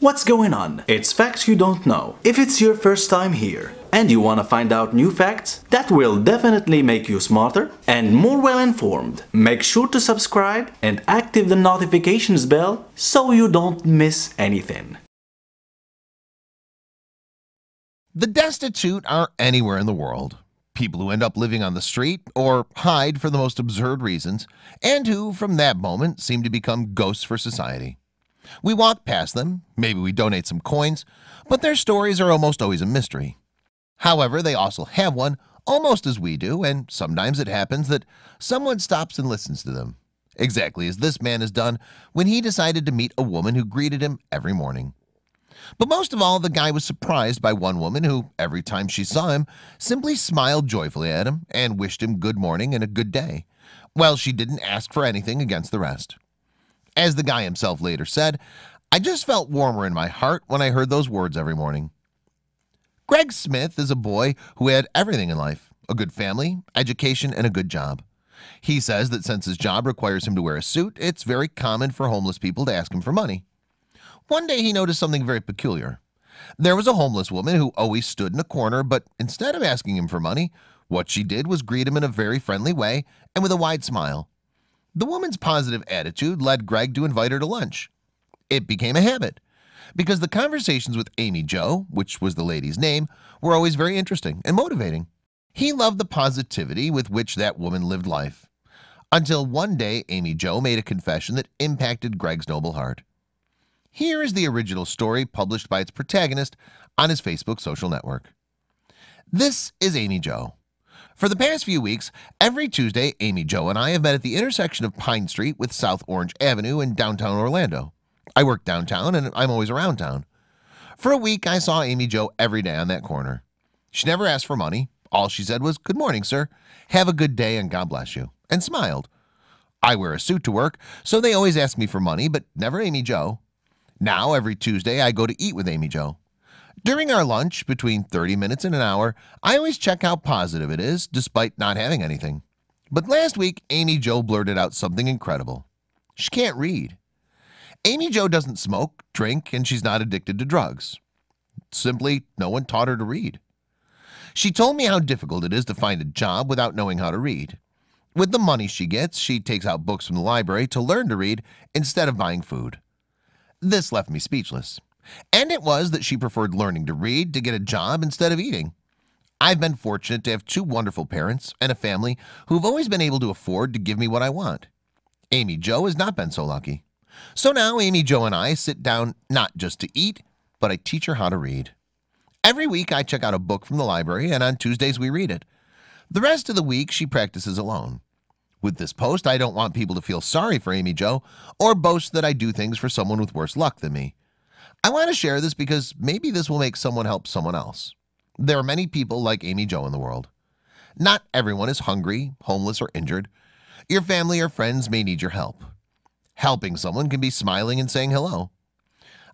What's going on? It's facts you don't know. If it's your first time here and you wanna find out new facts that will definitely make you smarter and more well informed, make sure to subscribe and active the notifications bell so you don't miss anything. The destitute are anywhere in the world. People who end up living on the street or hide for the most absurd reasons, and who, from that moment, seem to become ghosts for society. We walk past them, maybe we donate some coins, but their stories are almost always a mystery. However, they also have one almost as we do, and sometimes it happens that someone stops and listens to them, exactly as this man has done when he decided to meet a woman who greeted him every morning. But most of all, the guy was surprised by one woman who, every time she saw him, simply smiled joyfully at him and wished him good morning and a good day. Well, she didn't ask for anything against the rest. As the guy himself later said, I just felt warmer in my heart when I heard those words every morning. Greg Smith is a boy who had everything in life a good family, education, and a good job. He says that since his job requires him to wear a suit, it's very common for homeless people to ask him for money. One day he noticed something very peculiar. There was a homeless woman who always stood in a corner, but instead of asking him for money, what she did was greet him in a very friendly way and with a wide smile. The woman's positive attitude led Greg to invite her to lunch. It became a habit because the conversations with Amy Joe, which was the lady's name, were always very interesting and motivating. He loved the positivity with which that woman lived life. Until one day, Amy Joe made a confession that impacted Greg's noble heart. Here is the original story published by its protagonist on his Facebook social network. This is Amy Joe. For the past few weeks, every Tuesday, Amy, Joe, and I have met at the intersection of Pine Street with South Orange Avenue in downtown Orlando. I work downtown and I'm always around town. For a week, I saw Amy Joe every day on that corner. She never asked for money. All she said was, Good morning, sir. Have a good day and God bless you, and smiled. I wear a suit to work, so they always ask me for money, but never Amy Joe. Now, every Tuesday, I go to eat with Amy Joe. During our lunch, between 30 minutes and an hour, I always check how positive it is, despite not having anything. But last week, Amy Joe blurted out something incredible. She can't read. Amy Joe doesn't smoke, drink, and she's not addicted to drugs. Simply, no one taught her to read. She told me how difficult it is to find a job without knowing how to read. With the money she gets, she takes out books from the library to learn to read instead of buying food. This left me speechless. And it was that she preferred learning to read to get a job instead of eating. I've been fortunate to have two wonderful parents and a family who've always been able to afford to give me what I want. Amy Joe has not been so lucky. So now Amy Joe and I sit down not just to eat, but I teach her how to read. Every week I check out a book from the library and on Tuesdays we read it. The rest of the week she practices alone. With this post, I don't want people to feel sorry for Amy Joe or boast that I do things for someone with worse luck than me. I want to share this because maybe this will make someone help someone else. There are many people like Amy Joe in the world. Not everyone is hungry, homeless, or injured. Your family or friends may need your help. Helping someone can be smiling and saying hello.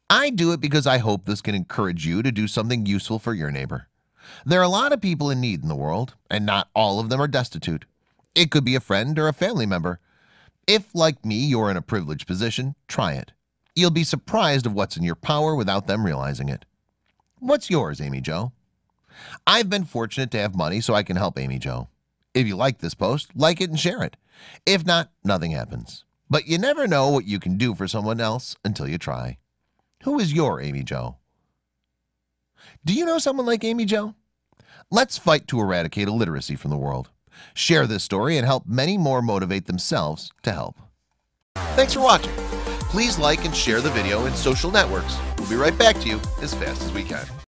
I do it because I hope this can encourage you to do something useful for your neighbor. There are a lot of people in need in the world, and not all of them are destitute. It could be a friend or a family member. If, like me, you're in a privileged position, try it. You'll be surprised of what's in your power without them realizing it. What's yours, Amy Joe? I've been fortunate to have money so I can help Amy Joe. If you like this post, like it and share it. If not, nothing happens. But you never know what you can do for someone else until you try. Who is your Amy Joe? Do you know someone like Amy Joe? Let's fight to eradicate illiteracy from the world. Share this story and help many more motivate themselves to help. Thanks for watching please like and share the video in social networks. We'll be right back to you as fast as we can.